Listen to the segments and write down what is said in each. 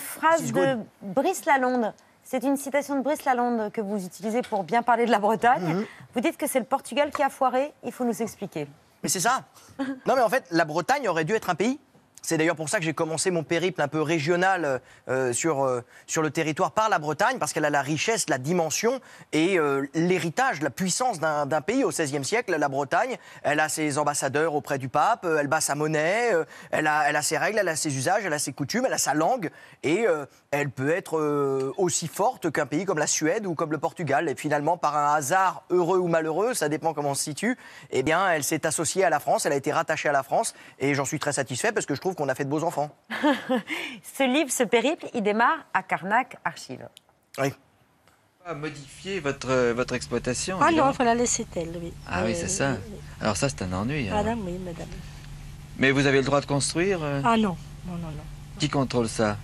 une phrase de Brice Lalonde. C'est une citation de Brice Lalonde que vous utilisez pour bien parler de la Bretagne. Mm-hmm. Vous dites que c'est le Portugal qui a foiré. Il faut nous expliquer. Mais c'est ça. non, mais en fait, la Bretagne aurait dû être un pays. C'est d'ailleurs pour ça que j'ai commencé mon périple un peu régional euh, euh, sur, euh, sur le territoire par la Bretagne, parce qu'elle a la richesse, la dimension et l'héritage, la puissance d'un pays. Au XVIe siècle, la Bretagne, elle a ses ambassadeurs auprès du pape, elle bat sa monnaie, elle, a, elle a ses règles, elle a ses usages, elle a ses coutumes, elle a sa langue, et elle peut être aussi forte qu'un pays comme la Suède ou comme le Portugal. Et finalement, par un hasard heureux ou malheureux, ça dépend comment on se situe, eh bien, elle s'est associée à la France, elle a été rattachée à la France, et j'en suis très satisfait parce que je trouve qu'on a fait de beaux enfants. ce livre, ce périple, il démarre à Carnac Archive. Oui. Pas modifier votre, votre exploitation. Ah non, faut la laisser telle, oui. Ah oui, c'est euh, ça. Alors ça, c'est un ennui. Hein. Madame, oui, madame. Mais vous avez le droit de construire euh Ah non, non, non, Qui contrôle ça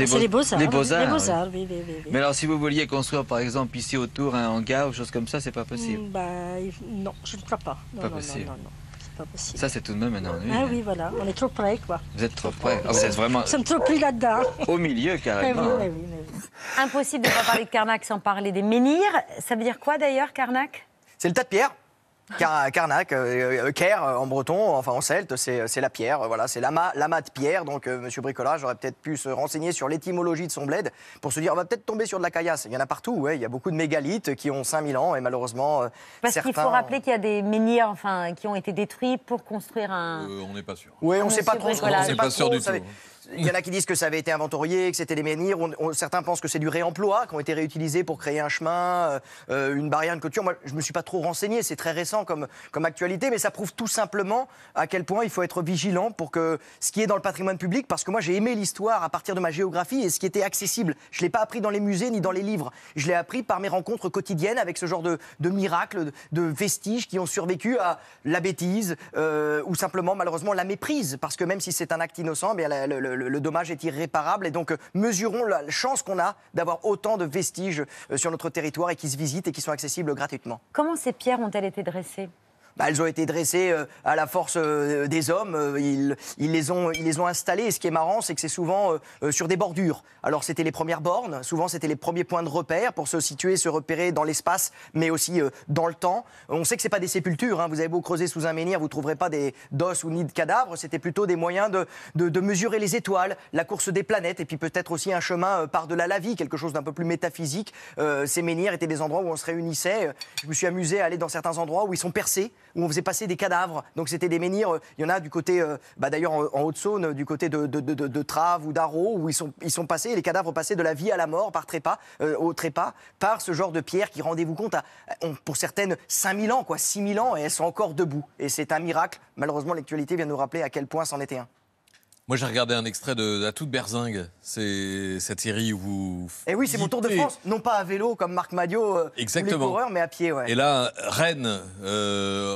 ah, c'est les beaux-arts. Les beaux-arts, oui. Mais alors, si vous vouliez construire, par exemple, ici autour un hangar ou chose comme ça, c'est pas possible hmm, bah, Non, je ne crois pas. Non, pas non, possible. Ça, c'est tout de même un ennui. Ah hein. oui, voilà, on est trop près, quoi. Vous êtes trop près. Ah, vous vraiment. Nous sommes trop plus là-dedans. Au milieu, carrément. Impossible de ne pas parler de Carnac sans parler des menhirs. Ça veut dire quoi d'ailleurs, Carnac C'est le tas de pierres. Car, Carnac, euh, euh, euh, Caire en breton, enfin en celte, c'est la pierre, voilà, c'est l'amas de pierre. Donc M. Monsieur Bricolage aurait peut-être pu se renseigner sur l'étymologie de son bled pour se dire on va peut-être tomber sur de la caillasse. Il y en a partout, il y a beaucoup de mégalithes qui ont 5000 ans et malheureusement Parce qu'il faut rappeler qu'il y a des menhirs qui ont été détruits pour construire un... on n'est pas sûr. Oui, on ne ah, sait pas trop. On n'est pas, sûr du tout. Il y en a qui disent que ça avait été inventorié, que c'était des menhirs. On, certains pensent que c'est du réemploi, qui ont été réutilisés pour créer un chemin, euh, euh, une barrière, de couture. Moi, je ne me suis pas trop renseigné. C'est très récent comme, comme actualité, mais ça prouve tout simplement à quel point il faut être vigilant pour que ce qui est dans le patrimoine public, parce que moi, j'ai aimé l'histoire à partir de ma géographie et ce qui était accessible. Je ne l'ai pas appris dans les musées ni dans les livres. Je l'ai appris par mes rencontres quotidiennes avec ce genre de, miracles, de vestiges qui ont survécu à la bêtise euh, ou simplement, malheureusement, la méprise. Parce que même si c'est un acte innocent, eh bien, le le, dommage est irréparable. Et donc, euh, mesurons la chance qu'on a d'avoir autant de vestiges euh, sur notre territoire et qui se visitent et qui sont accessibles gratuitement. Comment ces pierres ont-elles été dressées bah, elles ont été dressées euh, à la force euh, des hommes. Euh, ils, ils, les ont, ils les ont installées. Et ce qui est marrant, c'est que c'est souvent sur des bordures. Alors, c'était les premières bornes. Souvent, c'était les premiers points de repère pour se situer, se repérer dans l'espace, mais aussi dans le temps. On sait que c'est pas des sépultures. Hein. Vous avez beau creuser sous un menhir, vous trouverez pas des d'os ou ni de cadavres. C'était plutôt des moyens de, de, de, mesurer les étoiles, la course des planètes, et puis peut-être aussi un chemin par-delà la vie, quelque chose d'un peu plus métaphysique. ces menhirs étaient des endroits où on se réunissait. Je me suis amusé à aller dans certains endroits où ils sont percés où on faisait passer des cadavres. Donc c'était des menhirs. Il y en a du côté, euh, bah, d'ailleurs en, Haute-Saône, du côté de, de, Traves ou d'Arro, où ils sont, ils sont passés, les cadavres passaient de la vie à la mort par trépas, euh, au trépas, par ce genre de pierres qui, rendez-vous compte, à, ont pour certaines 5000 ans, quoi, 6000 ans, et elles sont encore debout. Et c'est un miracle. Malheureusement, l'actualité vient nous rappeler à quel point c'en était un. Moi, j'ai regardé un extrait de La Toute Berzingue. C'est cette série où vous. Et eh oui, c'est mon Tour de France, non pas à vélo comme Marc Madiot, le euh, Exactement. mais à pied. Ouais. Et là, Rennes, euh,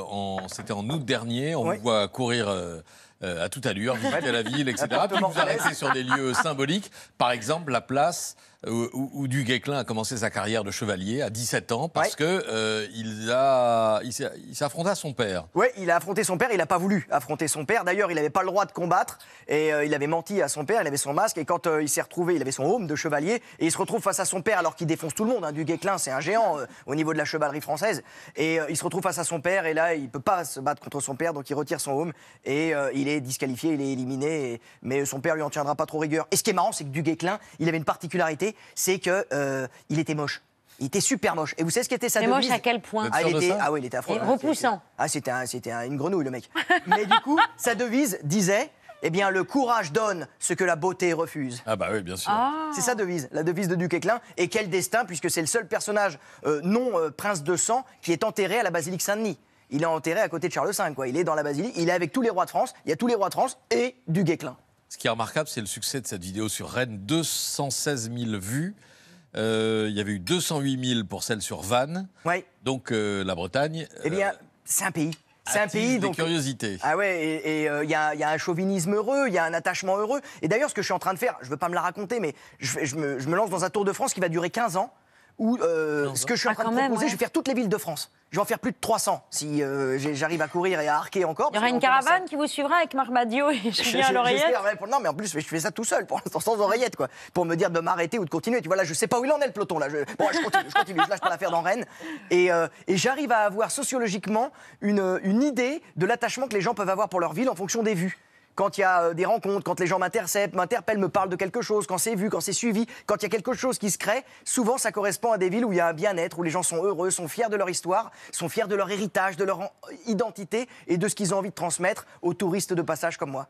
c'était en août dernier, on vous voit courir. Euh, euh, à toute allure, visiter la ville, etc. Puis vous arrêtez sur des lieux symboliques, par exemple la place où, où, Du Guesclin a commencé sa carrière de chevalier à 17 ans parce qu'il que euh, il a il s'affronta à son père. Oui, il a affronté son père, il n'a pas voulu affronter son père. D'ailleurs, il n'avait pas le droit de combattre et euh, il avait menti à son père, il avait son masque et quand il s'est retrouvé, il avait son home de chevalier et il se retrouve face à son père alors qu'il défonce tout le monde. Hein. Du Guesclin, c'est un géant au niveau de la chevalerie française et il se retrouve face à son père et là, il peut pas se battre contre son père donc il retire son home et il est disqualifié, il est éliminé, mais son père lui en tiendra pas trop rigueur. Et ce qui est marrant, c'est que Duguay-Clin, il avait une particularité, c'est que euh, il était moche. Il était super moche. Et vous savez ce qu'était sa devise moche à quel point ah, ah, oui, il était affreux. repoussant. Ah, c'était un, une grenouille, le mec. mais du coup, sa devise disait eh bien, le courage donne ce que la beauté refuse. Ah bah oui, bien sûr. Ah. C'est sa devise, la devise de duguay Éclin. Et quel destin, puisque c'est le seul personnage euh, non euh, prince de sang qui est enterré à la basilique Saint-Denis il est enterré à côté de Charles V. Quoi. Il est dans la basilique, il est avec tous les rois de France, il y a tous les rois de France et du Guéclin. Ce qui est remarquable, c'est le succès de cette vidéo sur Rennes 216 000 vues. Euh, il y avait eu 208 000 pour celle sur Vannes. Donc euh, la Bretagne. Eh bien, euh, c'est un pays. C'est un pays donc. curiosité. Ah ouais, et il y, a un chauvinisme heureux, il y a un attachement heureux. Et d'ailleurs, ce que je suis en train de faire, je veux pas me la raconter, mais je, me, je me lance dans un Tour de France qui va durer 15 ans. Ou euh, ce que je suis en ah, train de proposer, je vais faire toutes les villes de France. Je vais en faire plus de 300 si euh, j'arrive à courir et à arquer encore. Il y aura une caravane qui vous suivra avec Marmadio et Julien à l'oreillette Non, mais en plus, je fais ça tout seul, pour sans oreillette, quoi. Pour me dire de m'arrêter ou de continuer. Tu vois, là, je sais pas où il en est le peloton, là. Je, je continue, je continue, je lâche pas l'affaire dans Rennes. Et, euh, et j'arrive à avoir sociologiquement une idée de l'attachement que les gens peuvent avoir pour leur ville en fonction des vues quand il y a euh, des rencontres, quand les gens m'interceptent, m'interpellent, me parlent de quelque chose, quand c'est vu, quand c'est suivi, quand il y a quelque chose qui se crée, souvent ça correspond à des villes où il y a un bien-être, où les gens sont heureux, sont fiers de leur histoire, sont fiers de leur héritage, de leur identité et de ce qu'ils ont envie de transmettre aux touristes de passage comme moi.